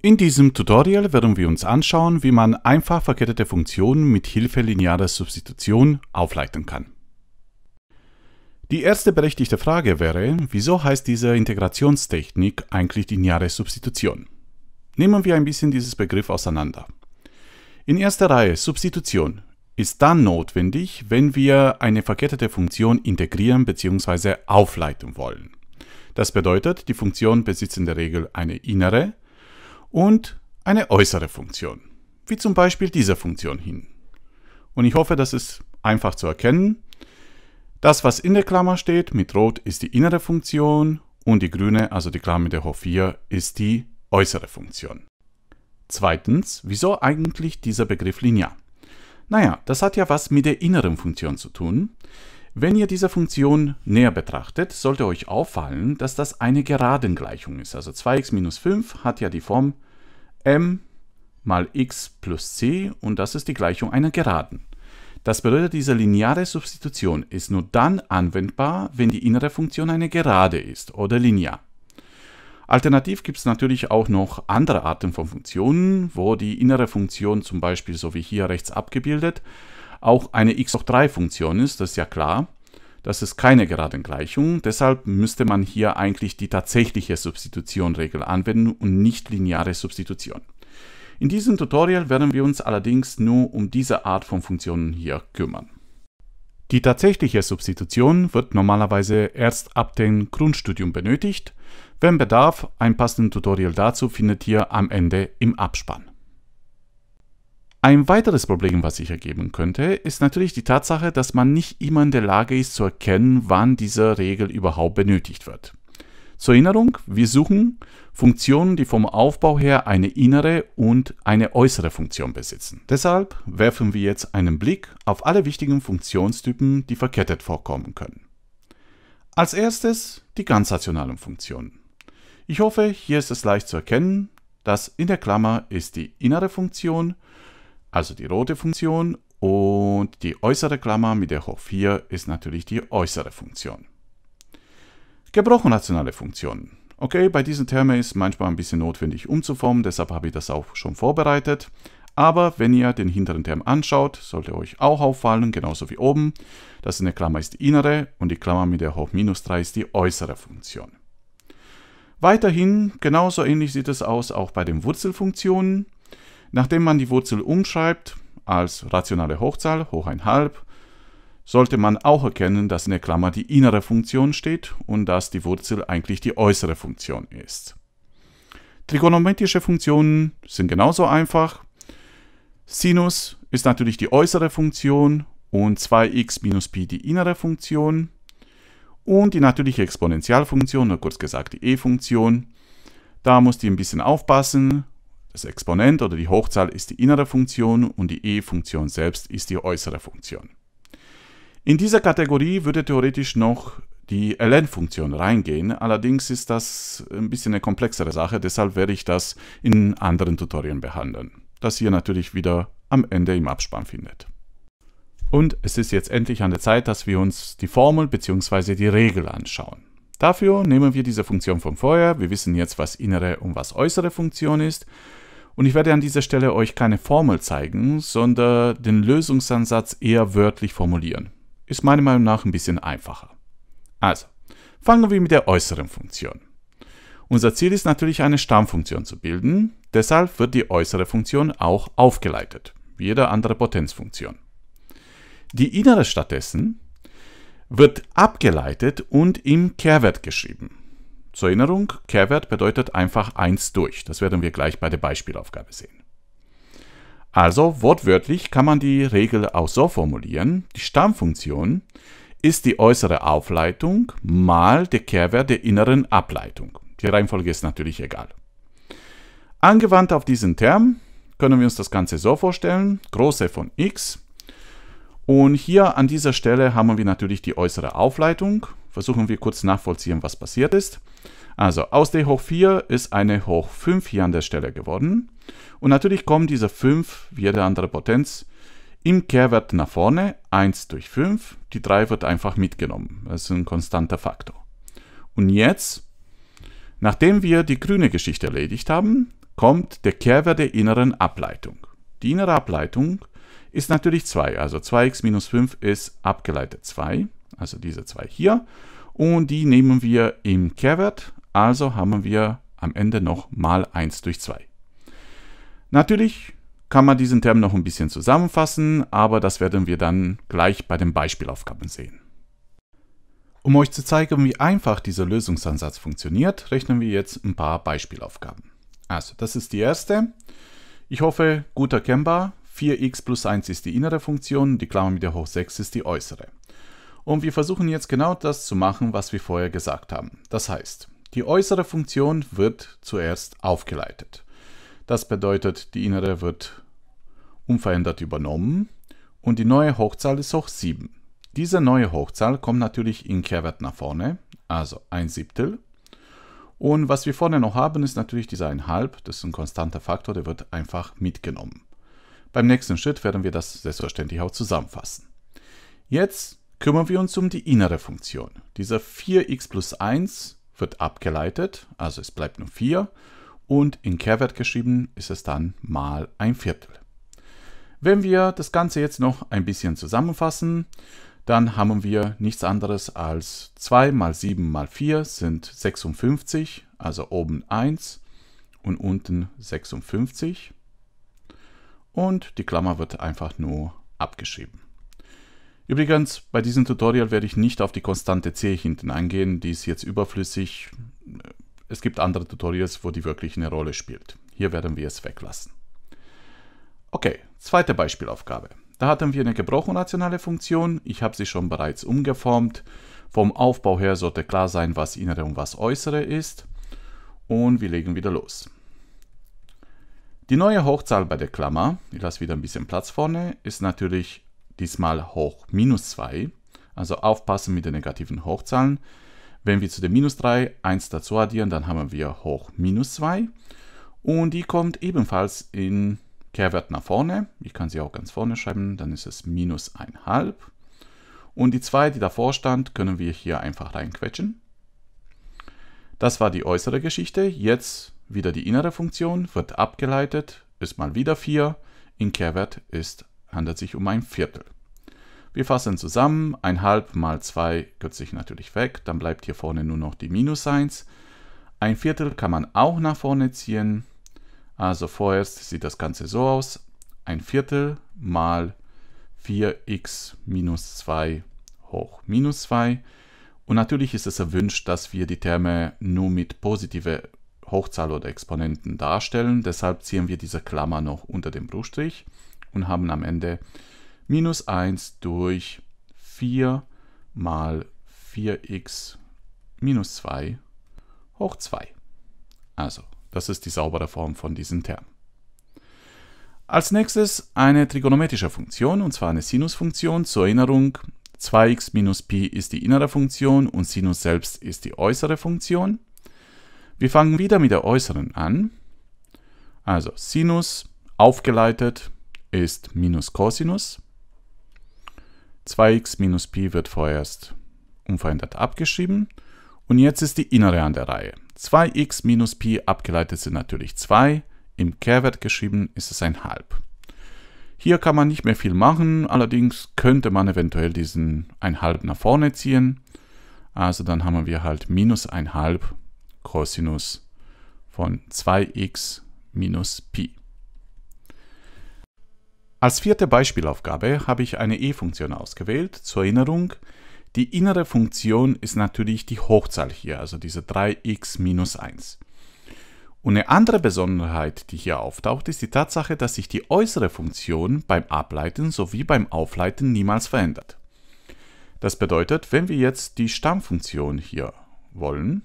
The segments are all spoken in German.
In diesem Tutorial werden wir uns anschauen, wie man einfach verkettete Funktionen mit Hilfe linearer Substitution aufleiten kann. Die erste berechtigte Frage wäre, wieso heißt diese Integrationstechnik eigentlich lineare Substitution? Nehmen wir ein bisschen dieses Begriff auseinander. In erster Reihe Substitution ist dann notwendig, wenn wir eine verkettete Funktion integrieren bzw. aufleiten wollen. Das bedeutet, die Funktion besitzt in der Regel eine innere, und eine äußere Funktion, wie zum Beispiel dieser Funktion hin. Und ich hoffe, das ist einfach zu erkennen. Das, was in der Klammer steht, mit Rot ist die innere Funktion und die grüne, also die Klammer der H4, ist die äußere Funktion. Zweitens, wieso eigentlich dieser Begriff linear? Naja, das hat ja was mit der inneren Funktion zu tun. Wenn ihr diese Funktion näher betrachtet, sollte euch auffallen, dass das eine Geradengleichung ist. Also 2x minus 5 hat ja die Form m mal x plus c und das ist die Gleichung einer Geraden. Das bedeutet, diese lineare Substitution ist nur dann anwendbar, wenn die innere Funktion eine Gerade ist oder linear. Alternativ gibt es natürlich auch noch andere Arten von Funktionen, wo die innere Funktion zum Beispiel, so wie hier rechts abgebildet, auch eine x hoch 3 Funktion ist, das ist ja klar. Das ist keine geraden Gleichung, deshalb müsste man hier eigentlich die tatsächliche Substitutionregel anwenden und nicht lineare Substitution. In diesem Tutorial werden wir uns allerdings nur um diese Art von Funktionen hier kümmern. Die tatsächliche Substitution wird normalerweise erst ab dem Grundstudium benötigt. Wenn Bedarf, ein passendes Tutorial dazu findet ihr am Ende im Abspann. Ein weiteres Problem, was sich ergeben könnte, ist natürlich die Tatsache, dass man nicht immer in der Lage ist zu erkennen, wann diese Regel überhaupt benötigt wird. Zur Erinnerung, wir suchen Funktionen, die vom Aufbau her eine innere und eine äußere Funktion besitzen. Deshalb werfen wir jetzt einen Blick auf alle wichtigen Funktionstypen, die verkettet vorkommen können. Als erstes die ganzrationalen Funktionen. Ich hoffe, hier ist es leicht zu erkennen, dass in der Klammer ist die innere Funktion also die rote Funktion und die äußere Klammer mit der hoch 4 ist natürlich die äußere Funktion. Gebrochen rationale Funktionen. Okay, bei diesen Termen ist manchmal ein bisschen notwendig umzuformen, deshalb habe ich das auch schon vorbereitet. Aber wenn ihr den hinteren Term anschaut, sollte euch auch auffallen, genauso wie oben, dass eine Klammer ist die innere und die Klammer mit der hoch minus 3 ist die äußere Funktion. Weiterhin, genauso ähnlich sieht es aus auch bei den Wurzelfunktionen. Nachdem man die Wurzel umschreibt als rationale Hochzahl hoch ein halb, sollte man auch erkennen, dass in der Klammer die innere Funktion steht und dass die Wurzel eigentlich die äußere Funktion ist. Trigonometrische Funktionen sind genauso einfach. Sinus ist natürlich die äußere Funktion und 2x minus pi die innere Funktion und die natürliche Exponentialfunktion, oder kurz gesagt die e-Funktion. Da musst ihr ein bisschen aufpassen das Exponent oder die Hochzahl ist die innere Funktion und die E-Funktion selbst ist die äußere Funktion. In dieser Kategorie würde theoretisch noch die ln-Funktion reingehen, allerdings ist das ein bisschen eine komplexere Sache, deshalb werde ich das in anderen Tutorien behandeln, das ihr natürlich wieder am Ende im Abspann findet. Und es ist jetzt endlich an der Zeit, dass wir uns die Formel bzw. die Regel anschauen. Dafür nehmen wir diese Funktion von vorher. Wir wissen jetzt, was innere und was äußere Funktion ist. Und ich werde an dieser Stelle euch keine Formel zeigen, sondern den Lösungsansatz eher wörtlich formulieren. Ist meiner Meinung nach ein bisschen einfacher. Also, fangen wir mit der äußeren Funktion. Unser Ziel ist natürlich, eine Stammfunktion zu bilden. Deshalb wird die äußere Funktion auch aufgeleitet, wie jede andere Potenzfunktion. Die innere stattdessen wird abgeleitet und im Kehrwert geschrieben. Zur Erinnerung, Kehrwert bedeutet einfach 1 durch. Das werden wir gleich bei der Beispielaufgabe sehen. Also wortwörtlich kann man die Regel auch so formulieren. Die Stammfunktion ist die äußere Aufleitung mal der Kehrwert der inneren Ableitung. Die Reihenfolge ist natürlich egal. Angewandt auf diesen Term können wir uns das Ganze so vorstellen. Große von x und hier an dieser Stelle haben wir natürlich die äußere Aufleitung. Versuchen wir kurz nachvollziehen, was passiert ist. Also aus der hoch 4 ist eine hoch 5 hier an der Stelle geworden. Und natürlich kommen diese 5, wie jede andere Potenz, im Kehrwert nach vorne, 1 durch 5. Die 3 wird einfach mitgenommen. Das ist ein konstanter Faktor. Und jetzt, nachdem wir die grüne Geschichte erledigt haben, kommt der Kehrwert der inneren Ableitung. Die innere Ableitung ist, ist natürlich 2. Also 2x minus 5 ist abgeleitet 2, also diese 2 hier. Und die nehmen wir im Kehrwert, also haben wir am Ende noch mal 1 durch 2. Natürlich kann man diesen Term noch ein bisschen zusammenfassen, aber das werden wir dann gleich bei den Beispielaufgaben sehen. Um euch zu zeigen, wie einfach dieser Lösungsansatz funktioniert, rechnen wir jetzt ein paar Beispielaufgaben. Also, das ist die erste. Ich hoffe, gut erkennbar. 4x plus 1 ist die innere Funktion, die Klammer mit der hoch 6 ist die äußere. Und wir versuchen jetzt genau das zu machen, was wir vorher gesagt haben. Das heißt, die äußere Funktion wird zuerst aufgeleitet. Das bedeutet, die innere wird unverändert übernommen und die neue Hochzahl ist hoch 7. Diese neue Hochzahl kommt natürlich in Kehrwert nach vorne, also 1 Siebtel. Und was wir vorne noch haben, ist natürlich dieser 1,5, das ist ein konstanter Faktor, der wird einfach mitgenommen. Beim nächsten Schritt werden wir das selbstverständlich auch zusammenfassen. Jetzt kümmern wir uns um die innere Funktion. Dieser 4x plus 1 wird abgeleitet, also es bleibt nur 4 und in Kehrwert geschrieben ist es dann mal ein Viertel. Wenn wir das Ganze jetzt noch ein bisschen zusammenfassen, dann haben wir nichts anderes als 2 mal 7 mal 4 sind 56, also oben 1 und unten 56 und die Klammer wird einfach nur abgeschrieben. Übrigens, bei diesem Tutorial werde ich nicht auf die Konstante C hinten eingehen, die ist jetzt überflüssig. Es gibt andere Tutorials, wo die wirklich eine Rolle spielt. Hier werden wir es weglassen. Okay, zweite Beispielaufgabe. Da hatten wir eine gebrochen-rationale Funktion, ich habe sie schon bereits umgeformt. Vom Aufbau her sollte klar sein, was innere und was äußere ist. Und wir legen wieder los. Die neue Hochzahl bei der Klammer, ich lasse wieder ein bisschen Platz vorne, ist natürlich diesmal hoch minus 2. Also aufpassen mit den negativen Hochzahlen. Wenn wir zu den minus 3 1 dazu addieren, dann haben wir hoch minus 2. Und die kommt ebenfalls in Kehrwert nach vorne. Ich kann sie auch ganz vorne schreiben, dann ist es minus halb. Und die 2, die davor stand, können wir hier einfach reinquetschen. Das war die äußere Geschichte. Jetzt wieder die innere Funktion, wird abgeleitet, ist mal wieder 4, in Kehrwert ist, handelt sich um ein Viertel. Wir fassen zusammen, ein halb mal 2 kürze ich natürlich weg, dann bleibt hier vorne nur noch die Minus 1. Ein Viertel kann man auch nach vorne ziehen, also vorerst sieht das Ganze so aus, ein Viertel mal 4x minus 2 hoch minus 2. Und natürlich ist es erwünscht, dass wir die Terme nur mit positiver Hochzahl oder Exponenten darstellen. Deshalb ziehen wir diese Klammer noch unter dem Bruchstrich und haben am Ende minus 1 durch 4 mal 4x minus 2 hoch 2. Also, das ist die saubere Form von diesem Term. Als nächstes eine trigonometrische Funktion, und zwar eine Sinusfunktion. Zur Erinnerung, 2x minus pi ist die innere Funktion und Sinus selbst ist die äußere Funktion. Wir fangen wieder mit der äußeren an. Also Sinus aufgeleitet ist minus Cosinus. 2x minus Pi wird vorerst unverändert abgeschrieben. Und jetzt ist die innere an der Reihe. 2x minus Pi abgeleitet sind natürlich 2. Im Kehrwert geschrieben ist es ein Halb. Hier kann man nicht mehr viel machen, allerdings könnte man eventuell diesen halb nach vorne ziehen. Also dann haben wir halt minus halb Cosinus von 2x minus Pi. Als vierte Beispielaufgabe habe ich eine E-Funktion ausgewählt. Zur Erinnerung, die innere Funktion ist natürlich die Hochzahl hier, also diese 3x minus 1. Und eine andere Besonderheit, die hier auftaucht, ist die Tatsache, dass sich die äußere Funktion beim Ableiten sowie beim Aufleiten niemals verändert. Das bedeutet, wenn wir jetzt die Stammfunktion hier wollen,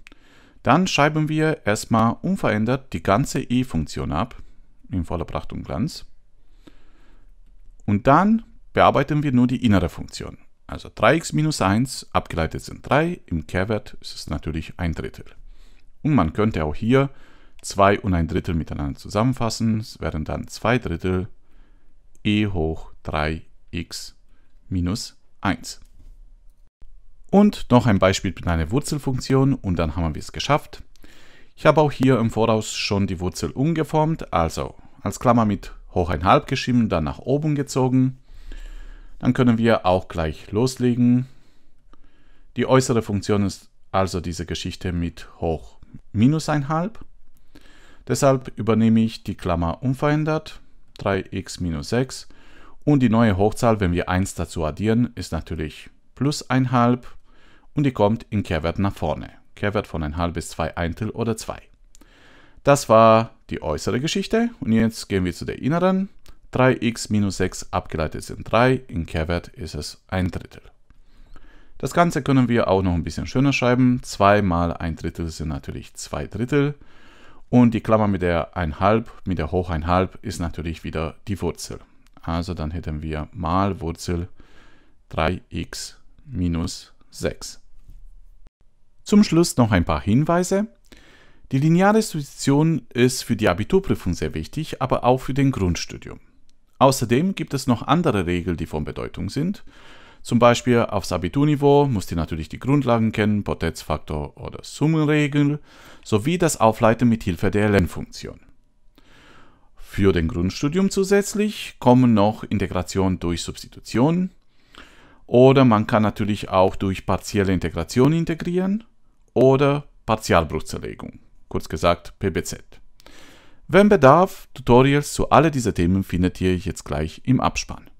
dann schreiben wir erstmal unverändert die ganze E-Funktion ab, in voller Pracht und Glanz. Und dann bearbeiten wir nur die innere Funktion. Also 3x minus 1, abgeleitet sind 3, im Kehrwert ist es natürlich ein Drittel. Und man könnte auch hier 2 und ein Drittel miteinander zusammenfassen. Es wären dann 2 Drittel e hoch 3x minus 1. Und noch ein Beispiel mit einer Wurzelfunktion und dann haben wir es geschafft. Ich habe auch hier im Voraus schon die Wurzel umgeformt, also als Klammer mit hoch ein halb geschrieben, dann nach oben gezogen. Dann können wir auch gleich loslegen. Die äußere Funktion ist also diese Geschichte mit hoch minus ein halb. Deshalb übernehme ich die Klammer unverändert, 3x minus 6. Und die neue Hochzahl, wenn wir 1 dazu addieren, ist natürlich plus halb und die kommt in Kehrwert nach vorne. Kehrwert von ein halb bis zwei Eintel oder zwei. Das war die äußere Geschichte und jetzt gehen wir zu der inneren. 3x minus 6 abgeleitet sind 3, in Kehrwert ist es ein Drittel. Das Ganze können wir auch noch ein bisschen schöner schreiben. 2 mal ein Drittel sind natürlich zwei Drittel. Und die Klammer mit der 1,5, mit der hoch 1,5 ist natürlich wieder die Wurzel. Also dann hätten wir mal Wurzel 3x minus 6. Zum Schluss noch ein paar Hinweise. Die lineare Substitution ist für die Abiturprüfung sehr wichtig, aber auch für den Grundstudium. Außerdem gibt es noch andere Regeln, die von Bedeutung sind. Zum Beispiel aufs Abiturniveau musst du natürlich die Grundlagen kennen, Potenzfaktor oder Summenregel, sowie das Aufleiten mit Hilfe der LN-Funktion. Für den Grundstudium zusätzlich kommen noch Integration durch Substitution oder man kann natürlich auch durch partielle Integration integrieren oder Partialbruchzerlegung, kurz gesagt PBZ. Wenn Bedarf, Tutorials zu all diesen Themen findet ihr jetzt gleich im Abspann.